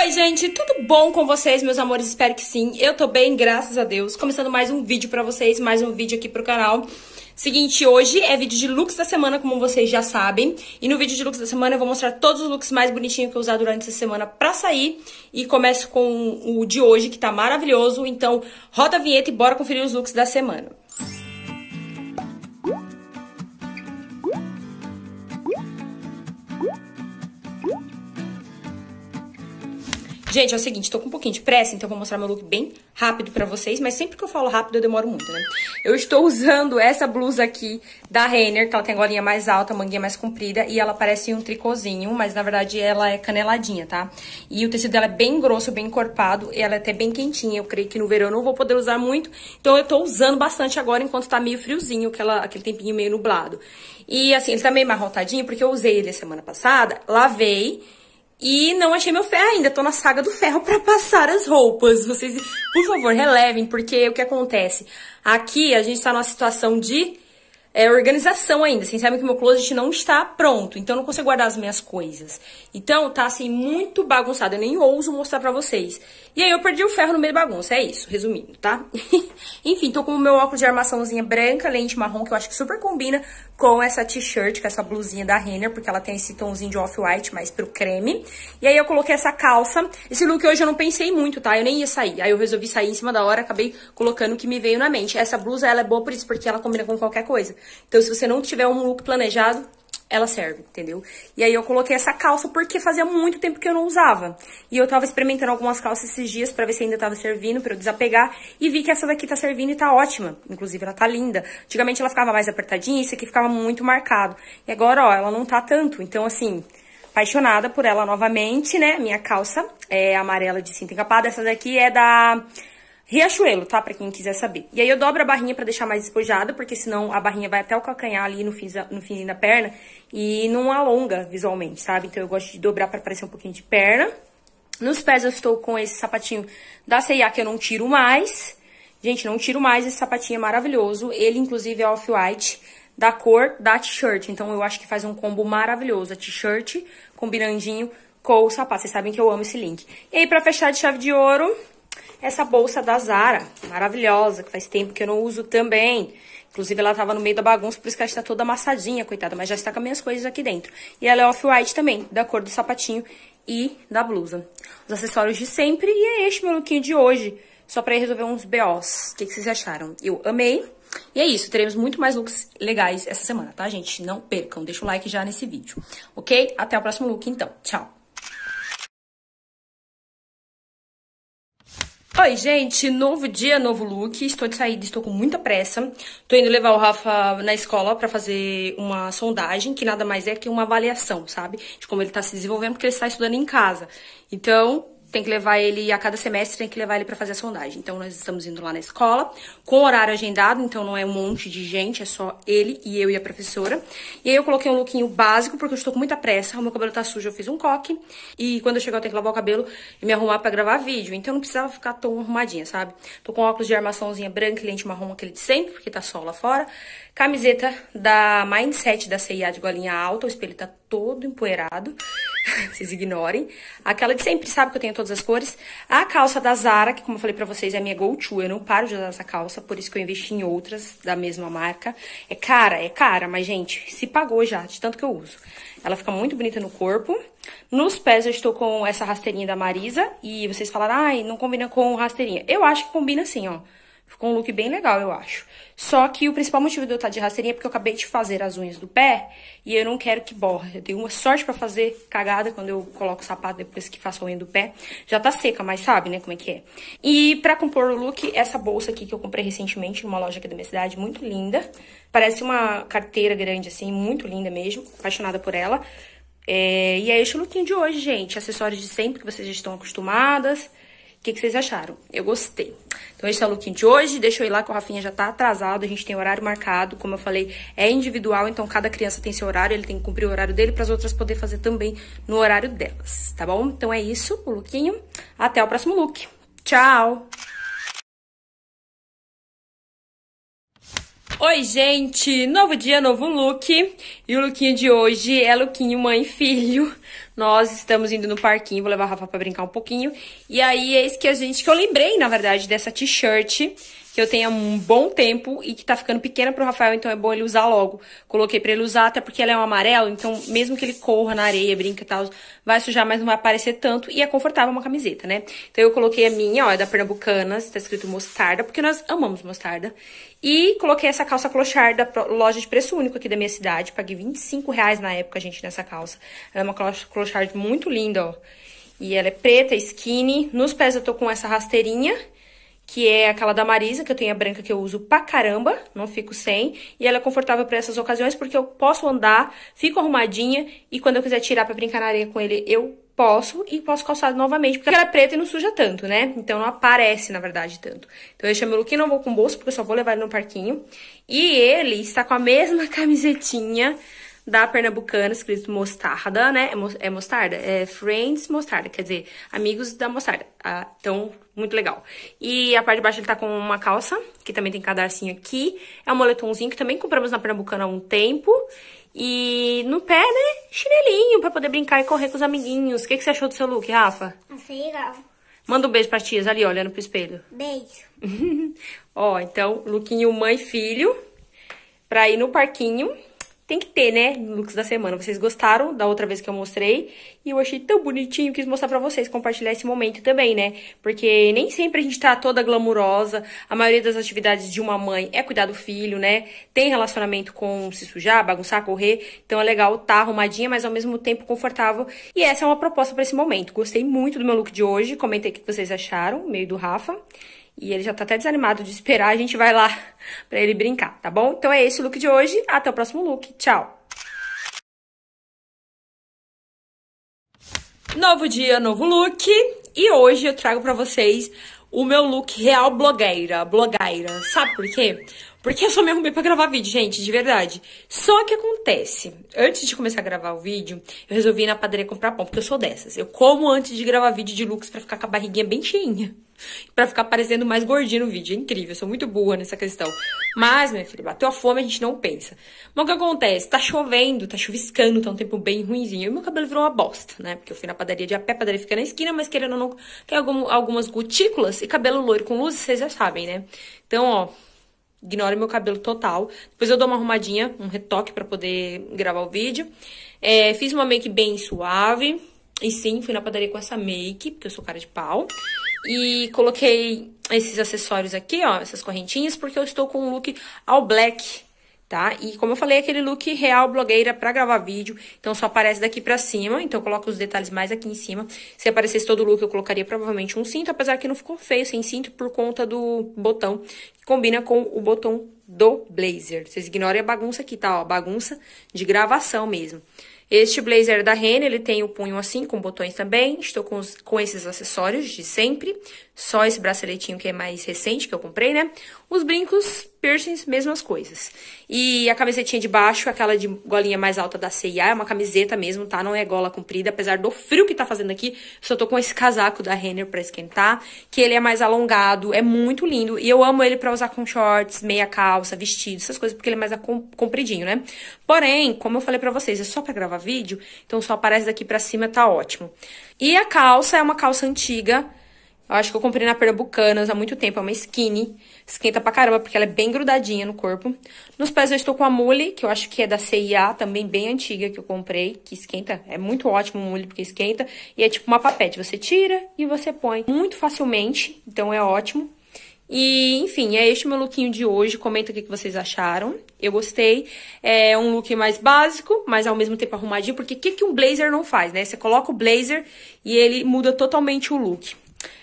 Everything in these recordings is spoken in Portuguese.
Oi, gente, tudo bom com vocês, meus amores? Espero que sim. Eu tô bem, graças a Deus. Começando mais um vídeo pra vocês, mais um vídeo aqui pro canal. Seguinte, hoje é vídeo de looks da semana, como vocês já sabem. E no vídeo de looks da semana eu vou mostrar todos os looks mais bonitinhos que eu usar durante essa semana pra sair. E começo com o de hoje, que tá maravilhoso. Então, roda a vinheta e bora conferir os looks da semana. Gente, é o seguinte, tô com um pouquinho de pressa, então vou mostrar meu look bem rápido pra vocês, mas sempre que eu falo rápido eu demoro muito, né? Eu estou usando essa blusa aqui da Rainer, que ela tem a golinha mais alta, manguinha mais comprida, e ela parece um tricôzinho, mas na verdade ela é caneladinha, tá? E o tecido dela é bem grosso, bem encorpado, e ela é até bem quentinha, eu creio que no verão eu não vou poder usar muito, então eu tô usando bastante agora, enquanto tá meio friozinho, aquela, aquele tempinho meio nublado. E assim, ele tá meio marrotadinho, porque eu usei ele semana passada, lavei, e não achei meu ferro ainda, tô na saga do ferro para passar as roupas. Vocês, por favor, relevem, porque o que acontece? Aqui a gente tá numa situação de é, organização ainda. Vocês assim, sabem que meu closet não está pronto, então eu não consigo guardar as minhas coisas. Então tá assim, muito bagunçado. Eu nem ouso mostrar pra vocês. E aí eu perdi o ferro no meio da bagunça, é isso, resumindo, tá? Enfim, tô com o meu óculos de armaçãozinha branca, lente marrom, que eu acho que super combina com essa t-shirt, com essa blusinha da Renner, porque ela tem esse tomzinho de off-white, mais pro creme. E aí eu coloquei essa calça. Esse look hoje eu não pensei muito, tá? Eu nem ia sair. Aí eu resolvi sair em cima da hora, acabei colocando o que me veio na mente. Essa blusa, ela é boa por isso, porque ela combina com qualquer coisa. Então, se você não tiver um look planejado, ela serve, entendeu? E aí eu coloquei essa calça porque fazia muito tempo que eu não usava. E eu tava experimentando algumas calças esses dias pra ver se ainda tava servindo, pra eu desapegar. E vi que essa daqui tá servindo e tá ótima. Inclusive, ela tá linda. Antigamente ela ficava mais apertadinha, isso aqui ficava muito marcado. E agora, ó, ela não tá tanto. Então, assim, apaixonada por ela novamente, né? Minha calça é amarela de cinta encapada. Essa daqui é da Riachuelo, tá? Pra quem quiser saber. E aí eu dobro a barrinha pra deixar mais espojada, porque senão a barrinha vai até o calcanhar ali no, fim, no fim da perna e não alonga visualmente, sabe? Então eu gosto de dobrar pra parecer um pouquinho de perna. Nos pés eu estou com esse sapatinho da C&A que eu não tiro mais. Gente, não tiro mais, esse sapatinho é maravilhoso. Ele, inclusive, é off-white da cor da t-shirt. Então eu acho que faz um combo maravilhoso. A t-shirt combinandinho com o sapato. Vocês sabem que eu amo esse link. E aí, pra fechar de chave de ouro, essa bolsa da Zara, maravilhosa, que faz tempo que eu não uso também. Inclusive, ela tava no meio da bagunça, por isso que ela está toda amassadinha, coitada, mas já está com as minhas coisas aqui dentro. E ela é off-white também, da cor do sapatinho e da blusa. Os acessórios de sempre e é este meu lookinho de hoje, só para resolver uns BOs. O que, que vocês acharam? Eu amei. E é isso, teremos muito mais looks legais essa semana, tá, gente? Não percam, deixa o like já nesse vídeo, ok? Até o próximo look, então. Tchau! Oi, gente, novo dia, novo look. Estou de saída, estou com muita pressa. Tô indo levar o Rafa na escola para fazer uma sondagem, que nada mais é que uma avaliação, sabe? De como ele tá se desenvolvendo, porque ele está estudando em casa. Então, tem que levar ele a cada semestre, tem que levar ele para fazer a sondagem. Então nós estamos indo lá na escola, com horário agendado, então não é um monte de gente, é só ele e eu e a professora. E aí eu coloquei um lookinho básico, porque eu estou com muita pressa, o meu cabelo tá sujo, eu fiz um coque. E quando eu chegar eu tenho que lavar o cabelo e me arrumar para gravar vídeo. Então não precisava ficar tão arrumadinha, sabe? Tô com óculos de armaçãozinha branca e lente marrom, aquele de sempre, porque tá sol lá fora. Camiseta da Mindset da CIA de golinha alta, o espelho tá todo empoeirado. Vocês ignorem. Aquela de sempre, sabe que eu tenho todas as cores. A calça da Zara, que como eu falei pra vocês, é minha go-to. Eu não paro de usar essa calça, por isso que eu investi em outras da mesma marca. É cara, é cara, mas, gente, se pagou já, de tanto que eu uso. Ela fica muito bonita no corpo. Nos pés eu estou com essa rasteirinha da Marisa. E vocês falaram, ai, não combina com rasteirinha. Eu acho que combina sim, ó. Ficou um look bem legal, eu acho. Só que o principal motivo de eu estar de rasteirinha é porque eu acabei de fazer as unhas do pé e eu não quero que borra. Eu tenho uma sorte para fazer cagada quando eu coloco o sapato depois que faço a unha do pé. Já tá seca, mas sabe, né, como é que é. E pra compor o look, essa bolsa aqui que eu comprei recentemente numa loja aqui da minha cidade, muito linda. Parece uma carteira grande, assim, muito linda mesmo. Apaixonada por ela. É, e é este o lookinho de hoje, gente. Acessórios de sempre que vocês já estão acostumadas. O que, que, vocês acharam? Eu gostei. Então, esse é o lookinho de hoje. Deixa eu ir lá que o Rafinha já tá atrasado. A gente tem horário marcado. Como eu falei, é individual. Então, cada criança tem seu horário. Ele tem que cumprir o horário dele para as outras poder fazer também no horário delas, tá bom? Então, é isso o lookinho. Até o próximo look. Tchau! Oi, gente! Novo dia, novo look. E o lookinho de hoje é lookinho mãe e filho. Nós estamos indo no parquinho, vou levar a Rafa pra brincar um pouquinho. E aí, eis que a gente... Que eu lembrei, na verdade, dessa t-shirt que eu tenha um bom tempo e que tá ficando pequena pro Rafael, então é bom ele usar logo. Coloquei pra ele usar, até porque ela é um amarelo, então mesmo que ele corra na areia, brinca e tal, vai sujar, mas não vai aparecer tanto e é confortável uma camiseta, né? Então eu coloquei a minha, ó, é da Pernambucanas, tá escrito mostarda, porque nós amamos mostarda. E coloquei essa calça clochard da loja de preço único aqui da minha cidade, paguei 25 reais na época, gente, nessa calça. Ela é uma clochard muito linda, ó. E ela é preta, skinny. Nos pés eu tô com essa rasteirinha que é aquela da Marisa, que eu tenho a branca que eu uso pra caramba, não fico sem, e ela é confortável para essas ocasiões porque eu posso andar, fico arrumadinha e quando eu quiser tirar para brincar na areia com ele, eu posso e posso calçar novamente, porque ela é preta e não suja tanto, né? Então não aparece, na verdade, tanto. Então eu é meu look e não vou com bolso, porque eu só vou levar ele no parquinho. E ele está com a mesma camisetinha da Pernambucana, escrito Mostarda, né? É, é Mostarda? É Friends Mostarda, quer dizer, amigos da Mostarda. Ah, então, muito legal. E a parte de baixo ele tá com uma calça, que também tem cadarcinho aqui. É um moletomzinho que também compramos na Pernambucana há um tempo. E no pé, né? Chinelinho, pra poder brincar e correr com os amiguinhos. O que, que você achou do seu look, Rafa? Achei legal. Manda um beijo pra tias ali, olhando pro espelho. Beijo. Ó, então, lookinho mãe-filho, pra ir no parquinho tem que ter, né? Looks da semana. Vocês gostaram da outra vez que eu mostrei. E eu achei tão bonitinho, quis mostrar pra vocês, compartilhar esse momento também, né? Porque nem sempre a gente tá toda glamurosa. A maioria das atividades de uma mãe é cuidar do filho, né? Tem relacionamento com se sujar, bagunçar, correr. Então é legal tá arrumadinha, mas ao mesmo tempo confortável. E essa é uma proposta pra esse momento. Gostei muito do meu look de hoje. Comentei o que vocês acharam, meio do Rafa. E ele já tá até desanimado de esperar, a gente vai lá pra ele brincar, tá bom? Então é esse o look de hoje, até o próximo look, tchau! Novo dia, novo look, e hoje eu trago pra vocês o meu look real blogueira, blogueira, sabe por quê? Porque eu só me arrumei pra gravar vídeo, gente, de verdade. Só que acontece, antes de começar a gravar o vídeo, eu resolvi ir na padaria comprar pão, porque eu sou dessas. Eu como antes de gravar vídeo de looks pra ficar com a barriguinha bem cheinha. para ficar parecendo mais gordinho no vídeo. É incrível, eu sou muito boa nessa questão. Mas, minha filha, bateu a fome, a gente não pensa. Mas o que acontece? Tá chovendo, tá chuviscando, tá um tempo bem ruimzinho. E meu cabelo virou uma bosta, né? Porque eu fui na padaria de a pé, a padaria fica na esquina, mas querendo ou não, tem algum, algumas gotículas e cabelo loiro com luz, vocês já sabem, né? Então, ó, ignora meu cabelo total. Depois eu dou uma arrumadinha, um retoque para poder gravar o vídeo. É, fiz uma make bem suave, e sim, fui na padaria com essa make, porque eu sou cara de pau. E coloquei esses acessórios aqui, ó, essas correntinhas, porque eu estou com um look all black, tá? E como eu falei, aquele look real blogueira pra gravar vídeo, então só aparece daqui pra cima, então eu coloco os detalhes mais aqui em cima. Se aparecesse todo o look, eu colocaria provavelmente um cinto, apesar que não ficou feio sem cinto por conta do botão, que combina com o botão do blazer. Vocês ignorem a bagunça aqui, tá? Ó, bagunça de gravação mesmo. Este blazer da Rene, ele tem o punho assim, com botões também. Estou com, os, com esses acessórios de sempre. Só esse braceletinho que é mais recente que eu comprei, né? Os brincos piercings, mesmas coisas. E a camisetinha de baixo, aquela de golinha mais alta da CIA, é uma camiseta mesmo, tá? Não é gola comprida, apesar do frio que tá fazendo aqui. Só tô com esse casaco da Renner pra esquentar, que ele é mais alongado, é muito lindo. E eu amo ele pra usar com shorts, meia calça, vestido, essas coisas, porque ele é mais compridinho, né? Porém, como eu falei pra vocês, é só pra gravar vídeo, então só aparece daqui pra cima, tá ótimo. E a calça é uma calça antiga, eu acho que eu comprei na Pernambucanas há muito tempo. É uma skinny. Esquenta pra caramba, porque ela é bem grudadinha no corpo. Nos pés eu estou com a Mule, que eu acho que é da CIA, também bem antiga, que eu comprei. Que esquenta. É muito ótimo o Mule, porque esquenta. E é tipo uma papete. Você tira e você põe muito facilmente. Então, é ótimo. E, enfim, é este meu lookinho de hoje. Comenta o que vocês acharam. Eu gostei. É um look mais básico, mas ao mesmo tempo arrumadinho. Porque o que, que um blazer não faz, né? Você coloca o blazer e ele muda totalmente o look.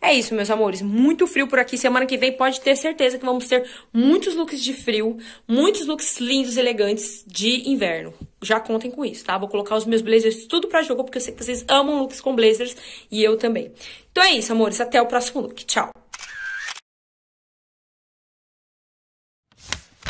É isso, meus amores. Muito frio por aqui. Semana que vem pode ter certeza que vamos ter muitos looks de frio, muitos looks lindos, elegantes de inverno. Já contem com isso, tá? Vou colocar os meus blazers tudo pra jogo, porque eu sei que vocês amam looks com blazers e eu também. Então é isso, amores. Até o próximo look. Tchau!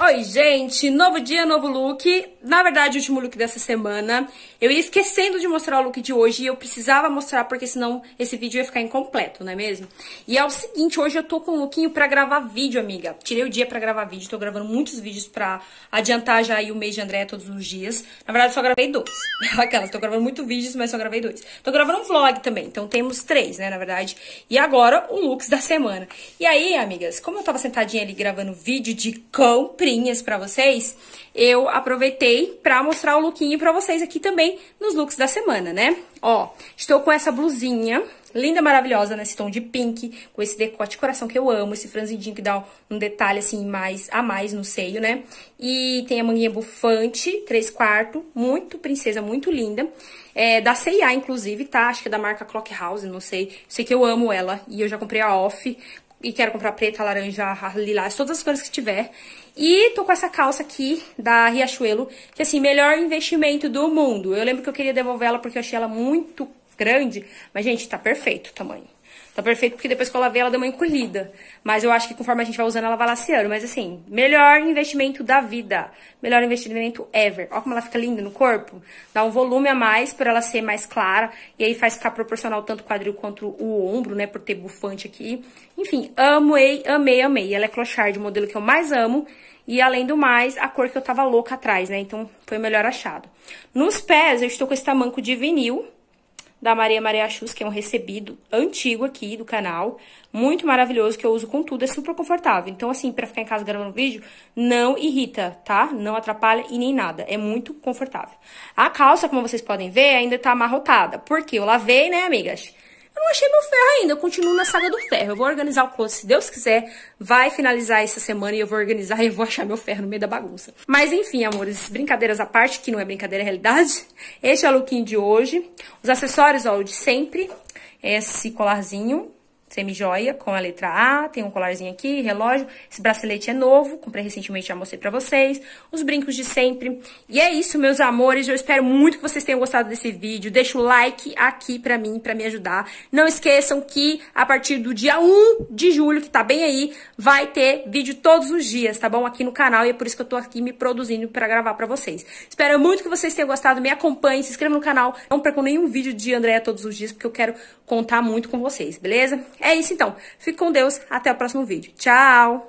Oi, gente! Novo dia, novo look. Na verdade, o último look dessa semana. Eu ia esquecendo de mostrar o look de hoje e eu precisava mostrar porque senão esse vídeo ia ficar incompleto, não é mesmo? E é o seguinte, hoje eu tô com um lookinho pra gravar vídeo, amiga. Tirei o dia pra gravar vídeo, tô gravando muitos vídeos pra adiantar já aí o mês de Andréia todos os dias. Na verdade, só gravei dois. Aquelas, tô gravando muito vídeos, mas só gravei dois. Tô gravando um vlog também, então temos três, né, na verdade. E agora, o looks da semana. E aí, amigas, como eu tava sentadinha ali gravando vídeo de compra, comprinhas para vocês, eu aproveitei para mostrar o lookinho para vocês aqui também nos looks da semana, né? Ó, estou com essa blusinha linda, maravilhosa, nesse tom de pink, com esse decote coração que eu amo, esse franzidinho que dá um detalhe, assim, mais a mais no seio, né? E tem a manguinha bufante, 3 quartos muito princesa, muito linda. É, da C&A, inclusive, tá? Acho que é da marca Clock House, não sei. Sei que eu amo ela e eu já comprei a off e quero comprar preta, laranja, lilás, todas as cores que tiver. E tô com essa calça aqui da Riachuelo, que assim, melhor investimento do mundo. Eu lembro que eu queria devolver ela porque eu achei ela muito grande, mas gente, tá perfeito o tamanho. Tá perfeito porque depois que eu lavei ela deu uma encolhida. Mas eu acho que conforme a gente vai usando ela vai laceando. Mas assim, melhor investimento da vida. Melhor investimento ever. Olha como ela fica linda no corpo. Dá um volume a mais para ela ser mais clara. E aí faz ficar proporcional tanto o quadril quanto o ombro, né? Por ter bufante aqui. Enfim, amei, amei, amei. Ela é clochard, o modelo que eu mais amo. E além do mais, a cor que eu tava louca atrás, né? Então foi o melhor achado. Nos pés eu estou com esse tamanco de vinil da Maria Maria Chus, que é um recebido antigo aqui do canal, muito maravilhoso, que eu uso com tudo, é super confortável. Então, assim, pra ficar em casa gravando vídeo, não irrita, tá? Não atrapalha e nem nada, é muito confortável. A calça, como vocês podem ver, ainda tá amarrotada, porque eu lavei, né, amigas? Eu não achei meu ferro ainda, eu continuo na saga do ferro. Eu vou organizar o closet, se Deus quiser, vai finalizar essa semana e eu vou organizar e eu vou achar meu ferro no meio da bagunça. Mas enfim, amores, brincadeiras à parte, que não é brincadeira, é realidade. Este é o lookinho de hoje. Os acessórios, ó, o de sempre. Esse colarzinho, semijoia com a letra A, tem um colarzinho aqui, relógio, esse bracelete é novo, comprei recentemente, já mostrei pra vocês, os brincos de sempre. E é isso, meus amores, eu espero muito que vocês tenham gostado desse vídeo, deixa o like aqui pra mim, pra me ajudar. Não esqueçam que a partir do dia 1 de julho, que tá bem aí, vai ter vídeo todos os dias, tá bom? Aqui no canal, e é por isso que eu tô aqui me produzindo pra gravar pra vocês. Espero muito que vocês tenham gostado, me acompanhem, se inscrevam no canal, não percam nenhum vídeo de Andréia todos os dias, porque eu quero contar muito com vocês, beleza? É isso então. Fique com Deus. Até o próximo vídeo. Tchau!